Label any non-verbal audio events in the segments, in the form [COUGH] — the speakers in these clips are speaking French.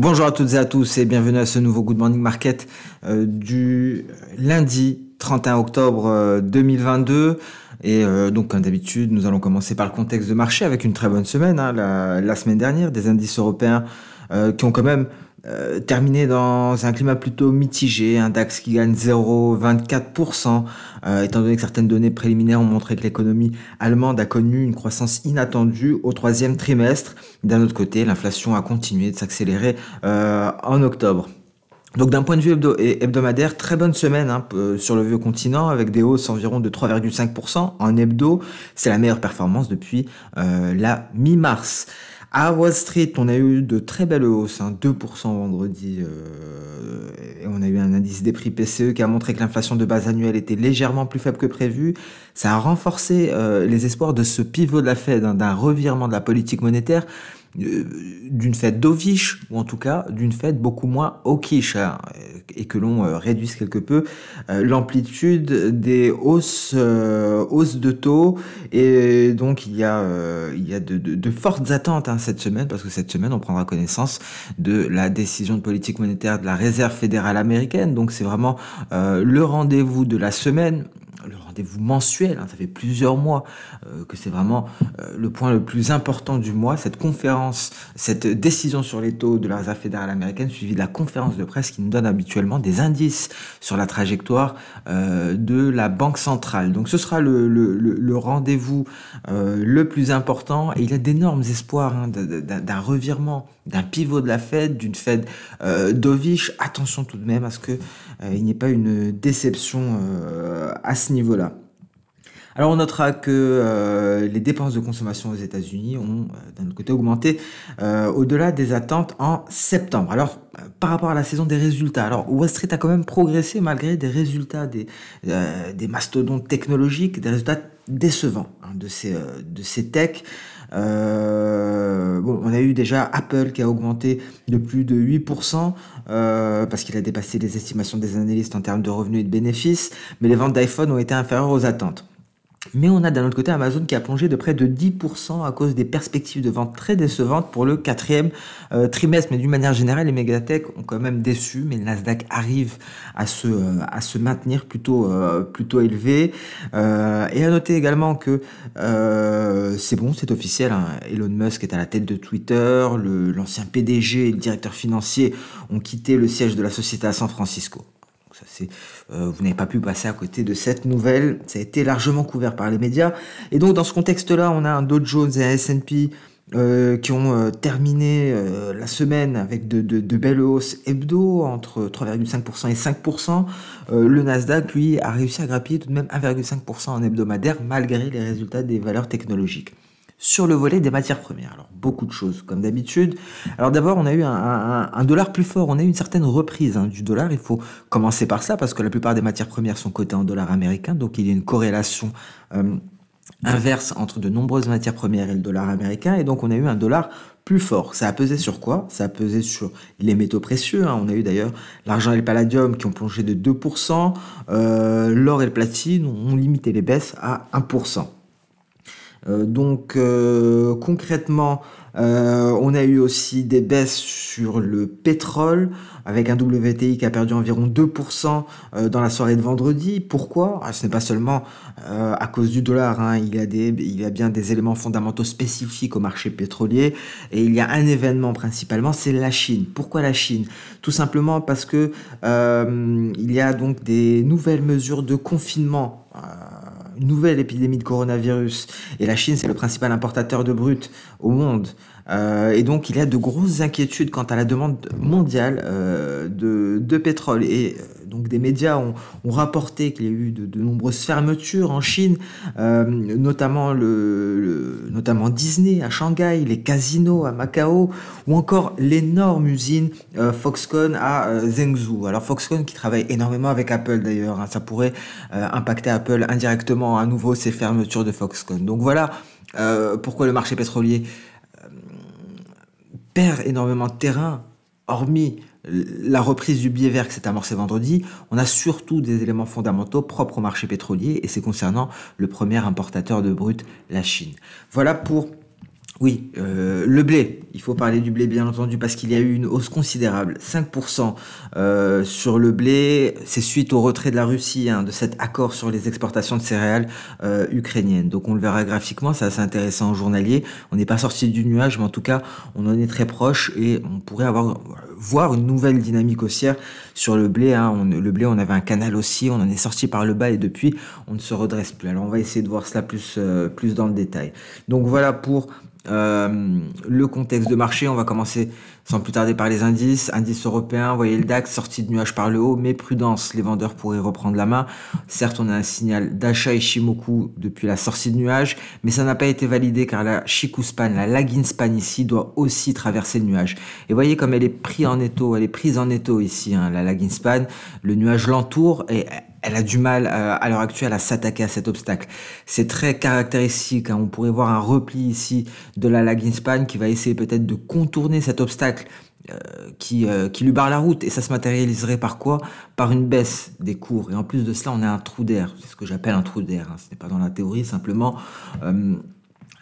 Bonjour à toutes et à tous et bienvenue à ce nouveau Good Morning Market euh, du lundi 31 octobre 2022. Euh, et euh, donc, comme d'habitude, nous allons commencer par le contexte de marché avec une très bonne semaine. Hein, la, semaine dernière, des indices européens qui ont quand même euh, terminé dans un climat plutôt mitigé, un DAX qui gagne 0,24%, euh, étant donné que certaines données préliminaires ont montré que l'économie allemande a connu une croissance inattendue au troisième trimestre. D'un autre côté, l'inflation a continué de s'accélérer euh, en octobre. Donc d'un point de vue hebdomadaire, très bonne semaine hein, sur le vieux continent avec des hausses environ de 3,5% en hebdo. C'est la meilleure performance depuis la mi-mars. À Wall Street, on a eu de très belles hausses, 2% hein, vendredi. Euh, et on a eu un indice des prix PCE qui a montré que l'inflation de base annuelle était légèrement plus faible que prévu. Ça a renforcé euh, les espoirs de ce pivot de la Fed, hein, d'un revirement de la politique monétaire euh, d'une fête d'oviche ou en tout cas d'une fête beaucoup moins hawkish, hein, et que l'on euh, réduise quelque peu euh, l'amplitude des hausses, hausses de taux. Et donc il y a, il y a de, fortes attentes hein, cette semaine, parce que cette semaine on prendra connaissance de la décision de politique monétaire de la Réserve fédérale américaine. Donc c'est vraiment le rendez-vous de la semaine le rendez-vous mensuel, hein, ça fait plusieurs mois euh, que c'est vraiment euh, le point le plus important du mois, cette conférence, cette décision sur les taux de la Réserve fédérale américaine suivie de la conférence de presse qui nous donne habituellement des indices sur la trajectoire euh, de la Banque centrale. Donc ce sera le, rendez-vous le plus important et il y a d'énormes espoirs hein, d'un revirement, d'un pivot de la Fed, d'une Fed dovish. Attention tout de même à ce que euh, il n'y a pas une déception euh, à ce niveau-là. Alors on notera que euh, les dépenses de consommation aux États-Unis ont d'un côté augmenté au-delà des attentes en septembre. Alors par rapport à la saison des résultats, alors Wall Street a quand même progressé malgré des résultats des, des mastodontes technologiques, des résultats décevants hein, de ces de ces techs. bon, on a eu déjà Apple qui a augmenté de plus de 8%, euh, parce qu'il a dépassé les estimations des analystes en termes de revenus et de bénéfices, mais les ventes d'iPhone ont été inférieures aux attentes. Mais on a d'un autre côté Amazon qui a plongé de près de 10% à cause des perspectives de vente très décevantes pour le quatrième euh, trimestre. Mais d'une manière générale, les mégatechs ont quand même déçu, mais le Nasdaq arrive à se, euh, maintenir plutôt, euh, élevé. et à noter également que c'est bon, c'est officiel. Hein. Elon Musk est à la tête de Twitter, l'ancien PDG et le directeur financier ont quitté le siège de la société à San Francisco. Euh, vous n'avez pas pu passer à côté de cette nouvelle. Ça a été largement couvert par les médias. Et donc, dans ce contexte-là, on a un Dow Jones et un S&P euh, qui ont euh, terminé la semaine avec de, de, belles hausses hebdo entre 3,5% et 5%. le Nasdaq, lui, a réussi à grappiller tout de même 1,5% en hebdomadaire malgré les résultats des valeurs technologiques sur le volet des matières premières. Alors beaucoup de choses comme d'habitude. Alors d'abord on a eu un, dollar plus fort, on a eu une certaine reprise hein, du dollar. Il faut commencer par ça parce que la plupart des matières premières sont cotées en dollars américains, donc il y a une corrélation euh, inverse entre de nombreuses matières premières et le dollar américain, et donc on a eu un dollar plus fort. Ça a pesé sur quoi Ça a pesé sur les métaux précieux. Hein. On a eu d'ailleurs l'argent et le palladium qui ont plongé de 2%, euh, l'or et le platine ont limité les baisses à 1%. Euh, donc euh, concrètement, euh, on a eu aussi des baisses sur le pétrole, avec un WTI qui a perdu environ 2% dans la soirée de vendredi. Pourquoi ah, Ce n'est pas seulement à cause du dollar, hein. il, y a des, il a bien des éléments fondamentaux spécifiques au marché pétrolier, et il y a un événement principalement, c'est la Chine. Pourquoi la Chine Tout simplement parce que il y a donc des nouvelles mesures de confinement nouvelle épidémie de coronavirus. Et la Chine, c'est le principal importateur de brut au monde. Euh, et donc, il y a de grosses inquiétudes quant à la demande mondiale euh, de, pétrole. Et euh, donc, des médias ont, rapporté qu'il y a eu de, nombreuses fermetures en Chine, notamment, Disney à Shanghai, les casinos à Macao, ou encore l'énorme usine Foxconn à Zhengzhou. Alors, Foxconn qui travaille énormément avec Apple d'ailleurs, hein, ça pourrait impacter Apple indirectement à nouveau ces fermetures de Foxconn. Donc, voilà pourquoi le marché pétrolier perd énormément de terrain, hormis la reprise du billet vert qui s'est amorcé vendredi, on a surtout des éléments fondamentaux propres au marché pétrolier et c'est concernant le premier importateur de brut, la Chine. Voilà pour oui, euh, le blé. Il faut parler du blé, bien entendu, parce qu'il y a eu une hausse considérable, 5% euh, sur le blé. C'est suite au retrait de la Russie hein, de cet accord sur les exportations de céréales euh, ukrainiennes. Donc on le verra graphiquement, c'est assez intéressant en journalier. On n'est pas sorti du nuage, mais en tout cas, on en est très proche et on pourrait avoir voir une nouvelle dynamique haussière sur le blé. Hein. le blé, on avait un canal aussi, on en est sorti par le bas et depuis, on ne se redresse plus. Alors on va essayer de voir cela plus, euh, dans le détail. Donc voilà pour euh, le contexte de marché. On va commencer sans plus tarder par les indices, indices européens, voyez le DAX sorti de nuage par le haut, mais prudence, les vendeurs pourraient reprendre la main. Certes, on a un signal d'achat Ishimoku depuis la sortie de nuage, mais ça n'a pas été validé car la Shikuspan, la Laginspan ici, doit aussi traverser le nuage. Et voyez comme elle est prise en étau, elle est prise en étau ici, hein, la Laginspan. Le nuage l'entoure et elle a du mal euh, à l'heure actuelle à s'attaquer à cet obstacle. C'est très caractéristique. Hein. On pourrait voir un repli ici de la lag Span qui va essayer peut-être de contourner cet obstacle euh, euh, qui, lui barre la route. Et ça se matérialiserait par quoi Par une baisse des cours. Et en plus de cela, on a un trou d'air. C'est ce que j'appelle un trou d'air. Hein. Ce n'est pas dans la théorie, simplement.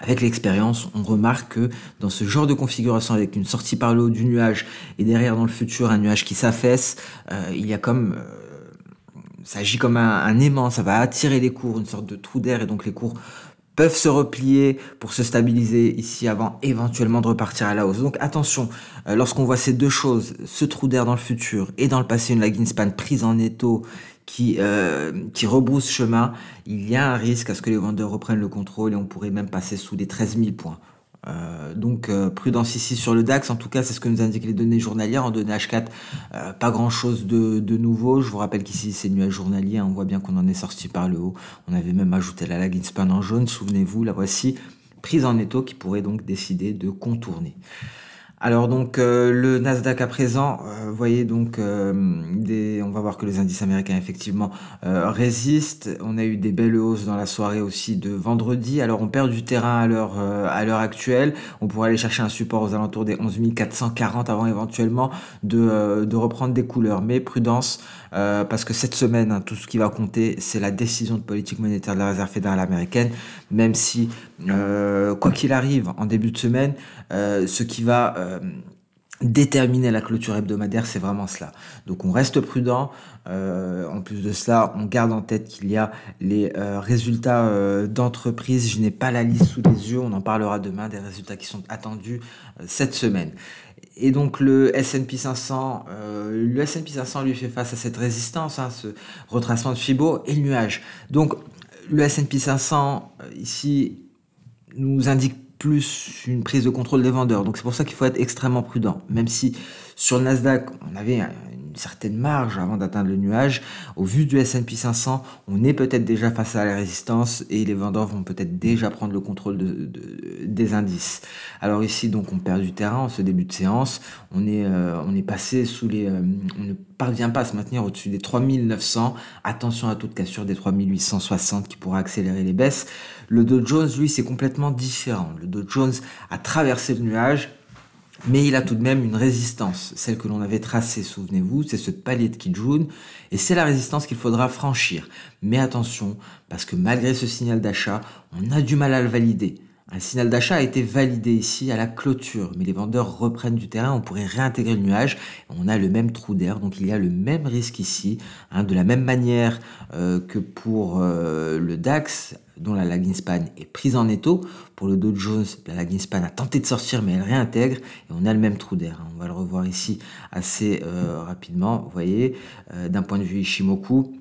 Avec l'expérience, on remarque que dans ce genre de configuration, avec une sortie par le haut du nuage et derrière dans le futur un nuage qui s'affaisse, il y a comme ça agit comme un, aimant, ça va attirer les cours, une sorte de trou d'air, et donc les cours peuvent se replier pour se stabiliser ici avant éventuellement de repartir à la hausse. Donc attention, euh, lorsqu'on voit ces deux choses, ce trou d'air dans le futur et dans le passé, une lagging span prise en étau qui, euh, qui rebrousse chemin, il y a un risque à ce que les vendeurs reprennent le contrôle et on pourrait même passer sous les 13 000 points. Euh, donc euh, prudence ici sur le DAX, en tout cas c'est ce que nous indiquent les données journalières. En données H4, euh, pas grand chose de, nouveau. Je vous rappelle qu'ici c'est nuage journalier, hein. on voit bien qu'on en est sorti par le haut. On avait même ajouté la lag span en jaune, souvenez-vous, la voici prise en étau qui pourrait donc décider de contourner. Alors donc euh, le Nasdaq à présent, vous euh, voyez donc euh, on va voir que les indices américains effectivement résistent. On a eu des belles hausses dans la soirée aussi de vendredi. Alors on perd du terrain à l'heure à l'heure actuelle. On pourrait aller chercher un support aux alentours des 11 440 avant éventuellement de, reprendre des couleurs. Mais prudence parce que cette semaine hein, tout ce qui va compter c'est la décision de politique monétaire de la Réserve fédérale américaine. Même si quoi qu'il arrive en début de semaine, ce qui va euh, déterminer la clôture hebdomadaire, c'est vraiment cela. Donc on reste prudent. Euh, en plus de cela, on garde en tête qu'il y a les euh, résultats d'entreprise. Je n'ai pas la liste sous les yeux. On en parlera demain des résultats qui sont attendus cette semaine. Et donc le S&P 500, le S&P 500 lui fait face à cette résistance, hein, ce retracement de Fibo et le nuage. Donc le S&P 500 ici nous indique plus une prise de contrôle des vendeurs. Donc c'est pour ça qu'il faut être extrêmement prudent. Même si sur le Nasdaq, on avait certaine marge avant d'atteindre le nuage. Au vu du S&P 500, on est peut-être déjà face à la résistance et les vendeurs vont peut-être déjà prendre le contrôle des indices. Alors ici, donc, on perd du terrain en ce début de séance. On est, euh, on est passé sous les... Euh, on ne parvient pas à se maintenir au-dessus des 3900. Attention à toute cassure des 3860 qui pourra accélérer les baisses. Le Dow Jones, lui, c'est complètement différent. Le Dow Jones a traversé le nuage mais il a tout de même une résistance, celle que l'on avait tracée, souvenez-vous, c'est ce palier de Kijun, et c'est la résistance qu'il faudra franchir. Mais attention, parce que malgré ce signal d'achat, on a du mal à le valider. Un signal d'achat a été validé ici à la clôture, mais les vendeurs reprennent du terrain, on pourrait réintégrer le nuage, on a le même trou d'air, donc il y a le même risque ici. Hein, de la même manière euh, que pour euh, le DAX, dont la lag span est prise en étau. Pour le Dow Jones, la lagging span a tenté de sortir, mais elle réintègre et on a le même trou d'air. Hein. On va le revoir ici assez euh, rapidement. Vous voyez, euh, d'un point de vue Ishimoku,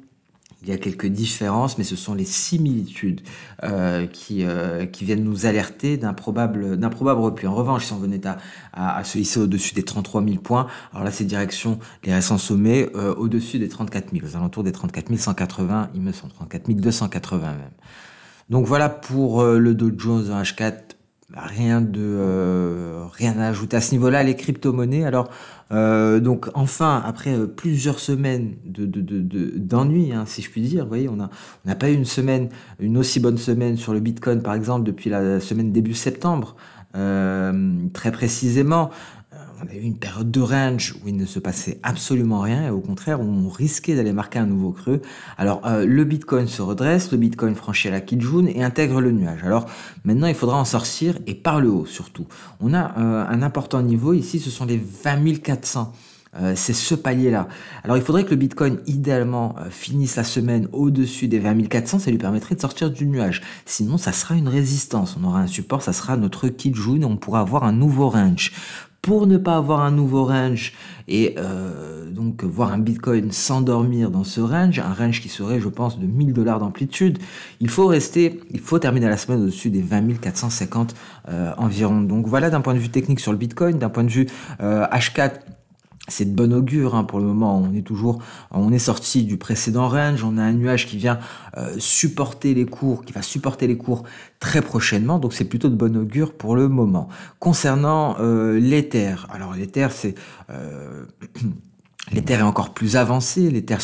il y a quelques différences, mais ce sont les similitudes euh, qui, viennent nous alerter d'un probable, d'un repli. En revanche, si on venait à, se hisser au-dessus des 33 000 points, alors là, c'est direction les récents sommets, au-dessus des 34 000, aux alentours des 34 180, il me semble, 34 280 même. Donc voilà pour euh, le Dow Jones H4 rien de euh, rien à ajouter à ce niveau-là. Les crypto-monnaies, alors euh, donc enfin après plusieurs semaines de d'ennui, hein, si je puis dire, vous voyez, on a on n'a pas eu une semaine, une aussi bonne semaine sur le Bitcoin par exemple depuis la semaine début septembre. très précisément, on a eu une période de range où il ne se passait absolument rien et au contraire on risquait d'aller marquer un nouveau creux. Alors euh, le Bitcoin se redresse, le Bitcoin franchit la Kijun et intègre le nuage. Alors maintenant il faudra en sortir et par le haut surtout. On a euh, un important niveau ici, ce sont les 20 400 euh, c'est ce palier-là. Alors il faudrait que le Bitcoin idéalement finisse la semaine au-dessus des 20 400, ça lui permettrait de sortir du nuage. Sinon, ça sera une résistance. On aura un support, ça sera notre Kijun et on pourra avoir un nouveau range pour ne pas avoir un nouveau range et euh, donc voir un Bitcoin s'endormir dans ce range, un range qui serait je pense de 1000 dollars d'amplitude, il faut rester, il faut terminer la semaine au-dessus des 20 450 euh, environ. Donc voilà d'un point de vue technique sur le Bitcoin, d'un point de vue H4 euh, c'est de bon augure hein, pour le moment. On est toujours, on est sorti du précédent range. On a un nuage qui vient euh, supporter les cours, qui va supporter les cours très prochainement. Donc c'est plutôt de bon augure pour le moment. Concernant euh, l'éther, alors l'éther c'est euh, [CLEARS THROAT] L'éther terres est encore plus avancée, les terres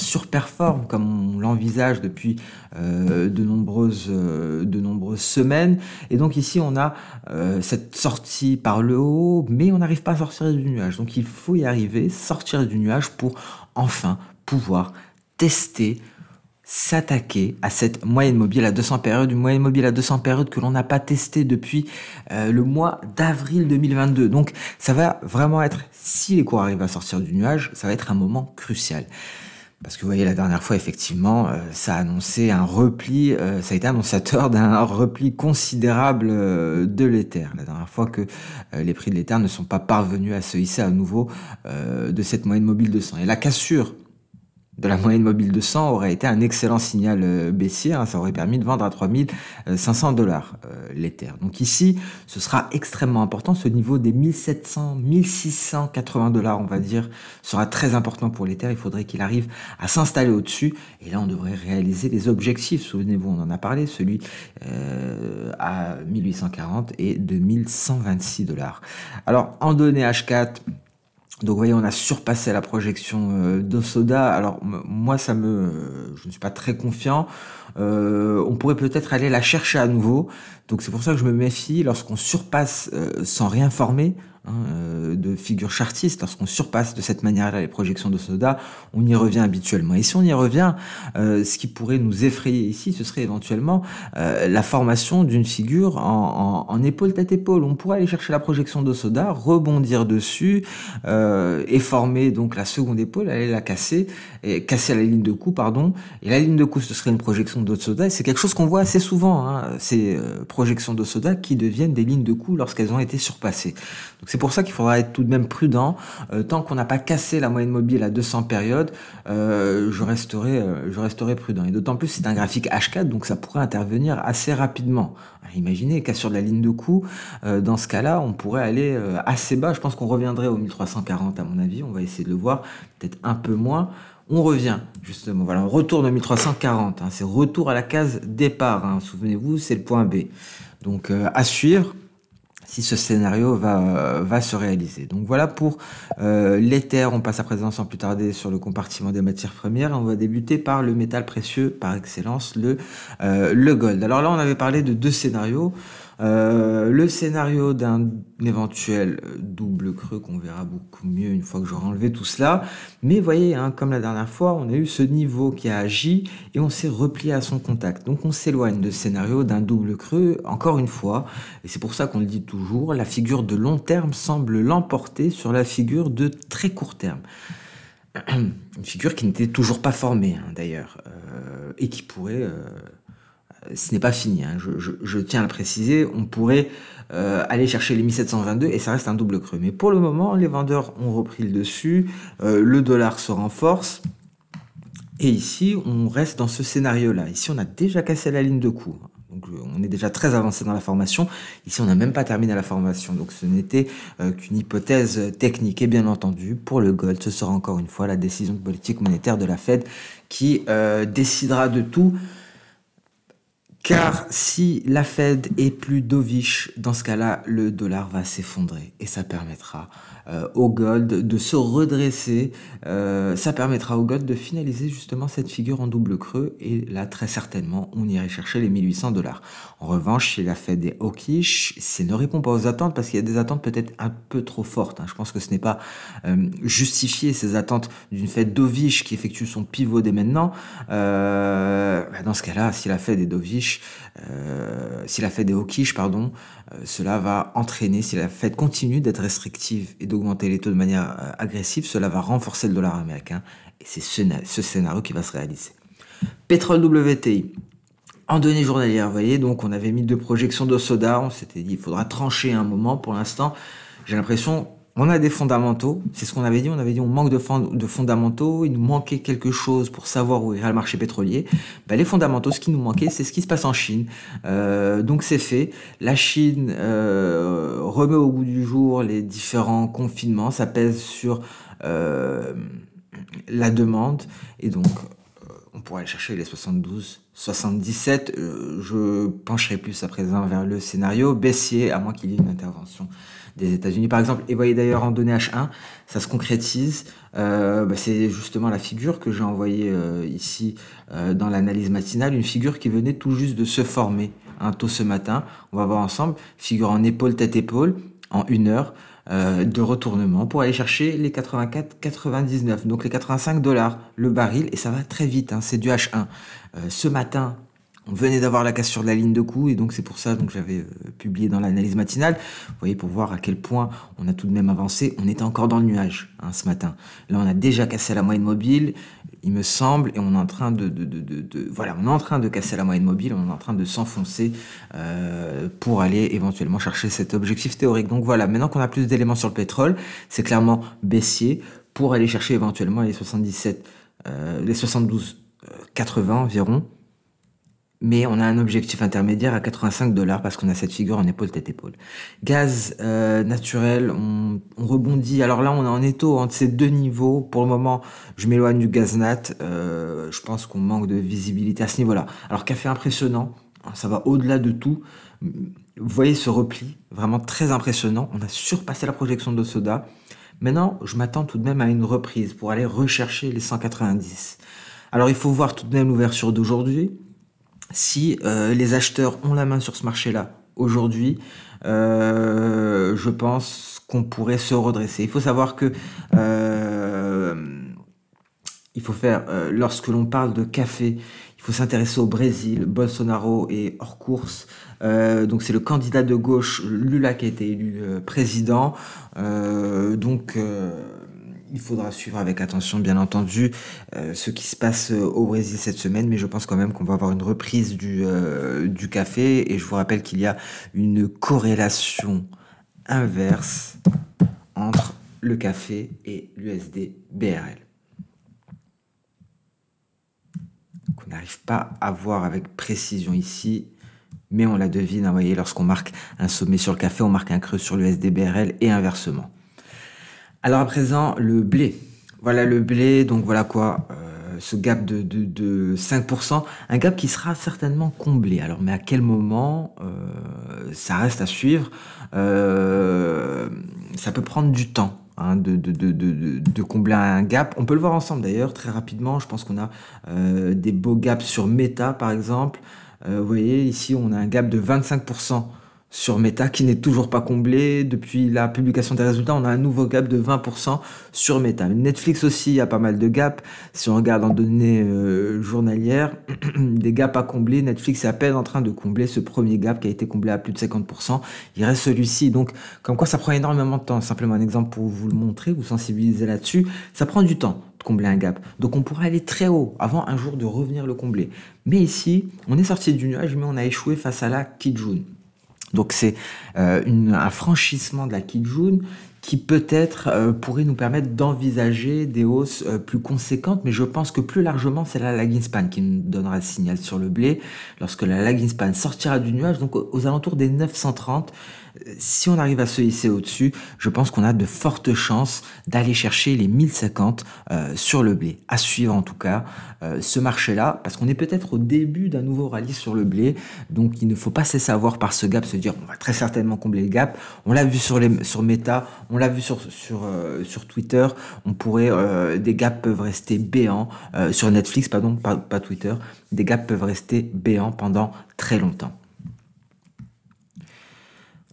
comme on l'envisage depuis euh, euh, de, nombreuses, semaines. Et donc ici, on a euh, cette sortie par le haut, mais on n'arrive pas à sortir du nuage. Donc il faut y arriver, sortir du nuage pour enfin pouvoir tester s'attaquer à cette moyenne mobile à 200 périodes, une moyenne mobile à 200 périodes que l'on n'a pas testée depuis euh, le mois d'avril 2022. Donc ça va vraiment être, si les cours arrivent à sortir du nuage, ça va être un moment crucial. Parce que vous voyez, la dernière fois, effectivement, euh, ça a annoncé un repli, euh, ça a été annonciateur d'un repli considérable de l'Ether. La dernière fois que les prix de l'Ether ne sont pas parvenus à se hisser à nouveau de cette moyenne mobile de 100. Et la cassure de la moyenne mobile de 100 aurait été un excellent signal euh, baissier, hein. ça aurait permis de vendre à 3500 euh, dollars euh, l'Ether. Donc ici, ce sera extrêmement important, ce niveau des 1700, 1680 dollars on va dire, sera très important pour l'Ether, il faudrait qu'il arrive à s'installer au-dessus, et là on devrait réaliser les objectifs, souvenez-vous on en a parlé, celui à 1840 et 2126 dollars. Alors en données H4, donc vous voyez, on a surpassé la projection euh, de Soda. Alors moi, ça me, je ne suis pas très confiant. Euh, on pourrait peut-être aller la chercher à nouveau donc c'est pour ça que je me méfie lorsqu'on surpasse euh, sans rien former hein, euh, de figure chartiste, lorsqu'on surpasse de cette manière-là les projections de Soda, on y revient habituellement. Et si on y revient, euh, ce qui pourrait nous effrayer ici, ce serait éventuellement la formation d'une figure en, épaule tête épaule. On pourrait aller chercher la projection de Soda, rebondir dessus et former donc la seconde épaule, aller la casser et casser la ligne de cou, pardon. Et la ligne de coup, ce serait une projection de Soda. c'est quelque chose qu'on voit assez souvent. Hein. ces de soda qui deviennent des lignes de coût lorsqu'elles ont été surpassées. Donc c'est pour ça qu'il faudra être tout de même prudent. Euh, tant qu'on n'a pas cassé la moyenne mobile à 200 périodes, euh, je, resterai, euh, je resterai prudent. Et d'autant plus c'est un graphique H4, donc ça pourrait intervenir assez rapidement. imaginez, cassure de la ligne de coût, dans ce cas-là, on pourrait aller assez bas. Je pense qu'on reviendrait au 1340 à mon avis, on va essayer de le voir, peut-être un peu moins on revient justement. Voilà, on retourne en 1340. Hein. c'est retour à la case départ. Hein. Souvenez-vous, c'est le point B. Donc euh, à suivre si ce scénario va, euh, se réaliser. Donc voilà pour euh, l'éther. On passe à présent sans plus tarder sur le compartiment des matières premières. on va débuter par le métal précieux par excellence, le, le gold. Alors là, on avait parlé de deux scénarios. Euh, le scénario d'un éventuel euh, double creux qu'on verra beaucoup mieux une fois que j'aurai enlevé tout cela. Mais voyez, hein, comme la dernière fois, on a eu ce niveau qui a agi et on s'est replié à son contact. Donc on s'éloigne de scénario d'un double creux, encore une fois, et c'est pour ça qu'on le dit toujours, la figure de long terme semble l'emporter sur la figure de très court terme [CLEARS THROAT] une figure qui n'était toujours pas formée hein, d'ailleurs, euh, et qui pourrait ce n'est pas fini, hein. je, tiens à préciser, on pourrait euh, aller chercher les 1722 et ça reste un double creux. Mais pour le moment, les vendeurs ont repris le dessus, euh, le dollar se renforce. Et ici, on reste dans ce scénario-là. Ici, on a déjà cassé la ligne de cours. Donc, euh, on est déjà très avancé dans la formation. Ici, on n'a même pas terminé la formation. Donc, ce n'était qu'une hypothèse technique. Et bien entendu, pour le gold, ce sera encore une fois la décision politique monétaire de la Fed qui décidera de tout. Car si la Fed est plus dovish, dans ce cas-là, le dollar va s'effondrer et ça permettra euh, au gold de se redresser. Euh, ça permettra au gold de finaliser justement cette figure en double creux et là, très certainement, on irait chercher les 1800 dollars. En revanche, si la Fed est hawkish, ça ne répond pas aux attentes parce qu'il y a des attentes peut-être un peu trop fortes. Hein. Je pense que ce n'est pas euh, justifié ces attentes d'une Fed dovish qui effectue son pivot dès maintenant. Bah, dans ce cas-là, si la Fed est dovish, si la Fed est hawkish, pardon, euh, cela va entraîner, si la Fed continue d'être restrictive et d'augmenter les taux de manière euh, agressive, cela va renforcer le dollar américain. Et c'est ce, scénario qui va se réaliser. Pétrole WTI, en données journalières. Vous voyez, donc on avait mis deux projections de soda, on s'était dit il faudra trancher un moment. Pour l'instant, j'ai l'impression on a des fondamentaux, c'est ce qu'on avait dit, on avait dit on manque de, de, fondamentaux, il nous manquait quelque chose pour savoir où irait le marché pétrolier. Ben, les fondamentaux, ce qui nous manquait, c'est ce qui se passe en Chine. Euh, donc c'est fait, la Chine euh, remet au goût du jour les différents confinements, ça pèse sur euh, la demande, et donc on pourrait aller chercher les 72, 77. Euh, je pencherai plus à présent vers le scénario baissier, à moins qu'il y ait une intervention des États-Unis, par exemple. Et voyez d'ailleurs en données H1, ça se concrétise. Euh, bah, c'est justement la figure que j'ai envoyée euh, ici dans l'analyse matinale, une figure qui venait tout juste de se former un hein, tôt ce matin. On va voir ensemble, figure en épaule, tête-épaule, en une heure. Euh, de retournement pour aller chercher les 84,99, donc les 85 dollars le baril, et ça va très vite, hein, c'est du H1. Euh, ce matin, on venait d'avoir la cassure de la ligne de coup, et donc c'est pour ça que j'avais euh, publié dans l'analyse matinale, vous voyez, pour voir à quel point on a tout de même avancé, on était encore dans le nuage hein, ce matin. Là, on a déjà cassé la moyenne mobile, il me semble, et on est en train de, voilà, on est en train de casser la moyenne mobile, on est en train de s'enfoncer euh, pour aller éventuellement chercher cet objectif théorique. Donc voilà, maintenant qu'on a plus d'éléments sur le pétrole, c'est clairement baissier pour aller chercher éventuellement les 77, euh, les 72, 80 euh, environ mais on a un objectif intermédiaire à 85 dollars parce qu'on a cette figure en épaule tête épaule. Gaz euh, naturel, on, rebondit. Alors là, on est en étau entre ces deux niveaux. Pour le moment, je m'éloigne du gaz nat. Euh, je pense qu'on manque de visibilité à ce niveau-là. Alors café impressionnant, ça va au-delà de tout. Vous voyez ce repli, vraiment très impressionnant. On a surpassé la projection de Soda. Maintenant, je m'attends tout de même à une reprise pour aller rechercher les 190. Alors il faut voir tout de même l'ouverture d'aujourd'hui si euh, les acheteurs ont la main sur ce marché-là aujourd'hui, euh, je pense qu'on pourrait se redresser. Il faut savoir que euh, il faut faire, lorsque l'on parle de café, il faut s'intéresser au Brésil. Bolsonaro est hors course. donc c'est le candidat de gauche Lula qui a été élu président. donc il faudra suivre avec attention, bien entendu, euh, ce qui se passe euh, au Brésil cette semaine, mais je pense quand même qu'on va avoir une reprise du, euh, du café. Et je vous rappelle qu'il y a une corrélation inverse entre le café et l'USD BRL. Qu'on n'arrive pas à voir avec précision ici, mais on la devine. Hein, voyez, lorsqu'on marque un sommet sur le café, on marque un creux sur l'USD BRL et inversement. Alors à présent, le blé. Voilà le blé, donc voilà quoi, euh, ce gap de, 5%, un gap qui sera certainement comblé. Alors mais à quel moment, euh, ça reste à suivre. Euh, ça peut prendre du temps. Hein, de, de, combler un gap. On peut le voir ensemble d'ailleurs très rapidement. Je pense qu'on a des beaux gaps sur Meta par exemple. vous voyez ici on a un gap de 25% sur Meta qui n'est toujours pas comblé. Depuis la publication des résultats, on a un nouveau gap de 20% sur Meta. Netflix aussi a pas mal de gaps. Si on regarde en données euh, journalières, [CLEARS THROAT] des gaps à combler, Netflix est à peine en train de combler ce premier gap qui a été comblé à plus de 50%. Il reste celui-ci. Donc, comme quoi ça prend énormément de temps. Simplement un exemple pour vous le montrer, vous sensibiliser là-dessus. Ça prend du temps de combler un gap. Donc on pourrait aller très haut avant un jour de revenir le combler. Mais ici, on est sorti du nuage, mais on a échoué face à la Kijun. Donc c'est euh, un franchissement de la Kijun qui peut-être euh, pourrait nous permettre d'envisager des hausses euh, plus conséquentes, mais je pense que plus largement, c'est la lag span qui nous donnera le signal sur le blé, lorsque la lag span sortira du nuage, donc aux alentours des 930. Euh, si on arrive à se hisser au-dessus, je pense qu'on a de fortes chances d'aller chercher les 1050 sur le blé. À suivre en tout cas ce marché-là, parce qu'on est peut-être au début d'un nouveau rallye sur le blé, donc il ne faut pas cesser savoir par ce gap, se dire on va très certainement combler le gap. On l'a vu sur, les, sur Meta, on l'a vu sur, sur, euh, Twitter, on pourrait, euh, des gaps peuvent rester béants, euh, sur Netflix, pardon, pas, pas Twitter, des gaps peuvent rester béants pendant très longtemps.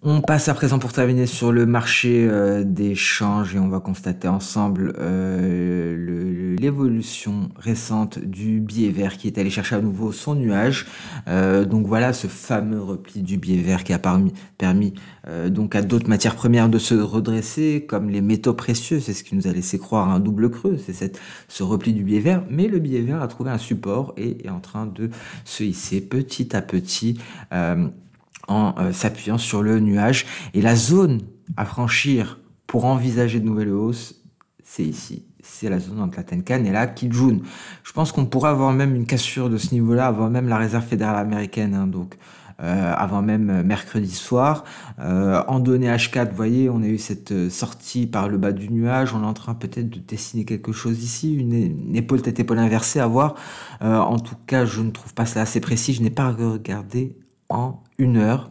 On passe à présent pour terminer sur le marché euh, des changes et on va constater ensemble euh, l'évolution récente du billet vert qui est allé chercher à nouveau son nuage. Euh, donc voilà ce fameux repli du billet vert qui a permis donc à d'autres matières premières de se redresser comme les métaux précieux. C'est ce qui nous a laissé croire un double creux, c'est ce repli du billet vert. Mais le billet vert a trouvé un support et est en train de se hisser petit à petit en euh, s'appuyant sur le nuage. Et la zone à franchir pour envisager de nouvelles hausses, c'est ici. C'est la zone entre la Tenkan et la Kijun. Je pense qu'on pourrait avoir même une cassure de ce niveau-là, avant même la réserve fédérale américaine. Hein, donc, euh, avant même euh, mercredi soir. en données H4, voyez, on a eu cette sortie par le bas du nuage. On est en train peut-être de dessiner quelque chose ici, une, épaule tête épaule inversée à voir. en tout cas, je ne trouve pas ça assez précis. Je n'ai pas regardé en une heure.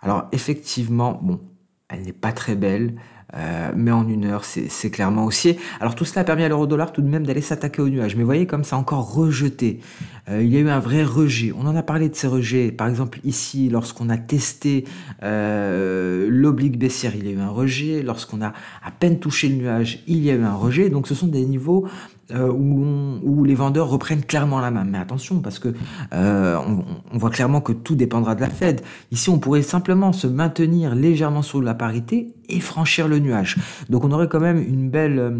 Alors effectivement, bon, elle n'est pas très belle, euh, mais en une heure, c'est clairement haussier. Alors tout cela a permis à l'euro-dollar tout de même d'aller s'attaquer au nuage. Mais voyez comme ça encore rejeté. Euh, il y a eu un vrai rejet. On en a parlé de ces rejets. Par exemple ici, lorsqu'on a testé euh, l'oblique baissière, il y a eu un rejet. Lorsqu'on a à peine touché le nuage, il y a eu un rejet. Donc ce sont des niveaux euh, où, les vendeurs reprennent clairement la main. Mais attention, parce que euh, on, on, voit clairement que tout dépendra de la Fed. Ici, on pourrait simplement se maintenir légèrement sous la parité et franchir le nuage. Donc on aurait quand même une belle euh,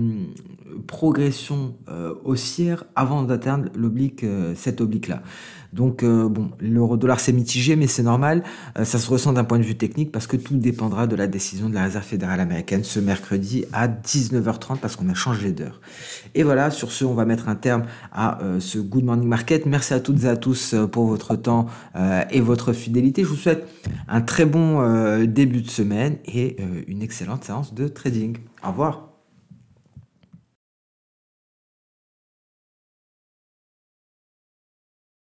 progression euh, haussière avant d'atteindre l'oblique, cette euh, cet oblique-là. Donc bon, l'euro dollar s'est mitigé, mais c'est normal. ça se ressent d'un point de vue technique parce que tout dépendra de la décision de la Réserve fédérale américaine ce mercredi à 19h30 parce qu'on a changé d'heure. Et voilà, sur ce, on va mettre un terme à ce Good Morning Market. Merci à toutes et à tous pour votre temps et votre fidélité. Je vous souhaite un très bon début de semaine et une une excellente séance de trading. Au revoir.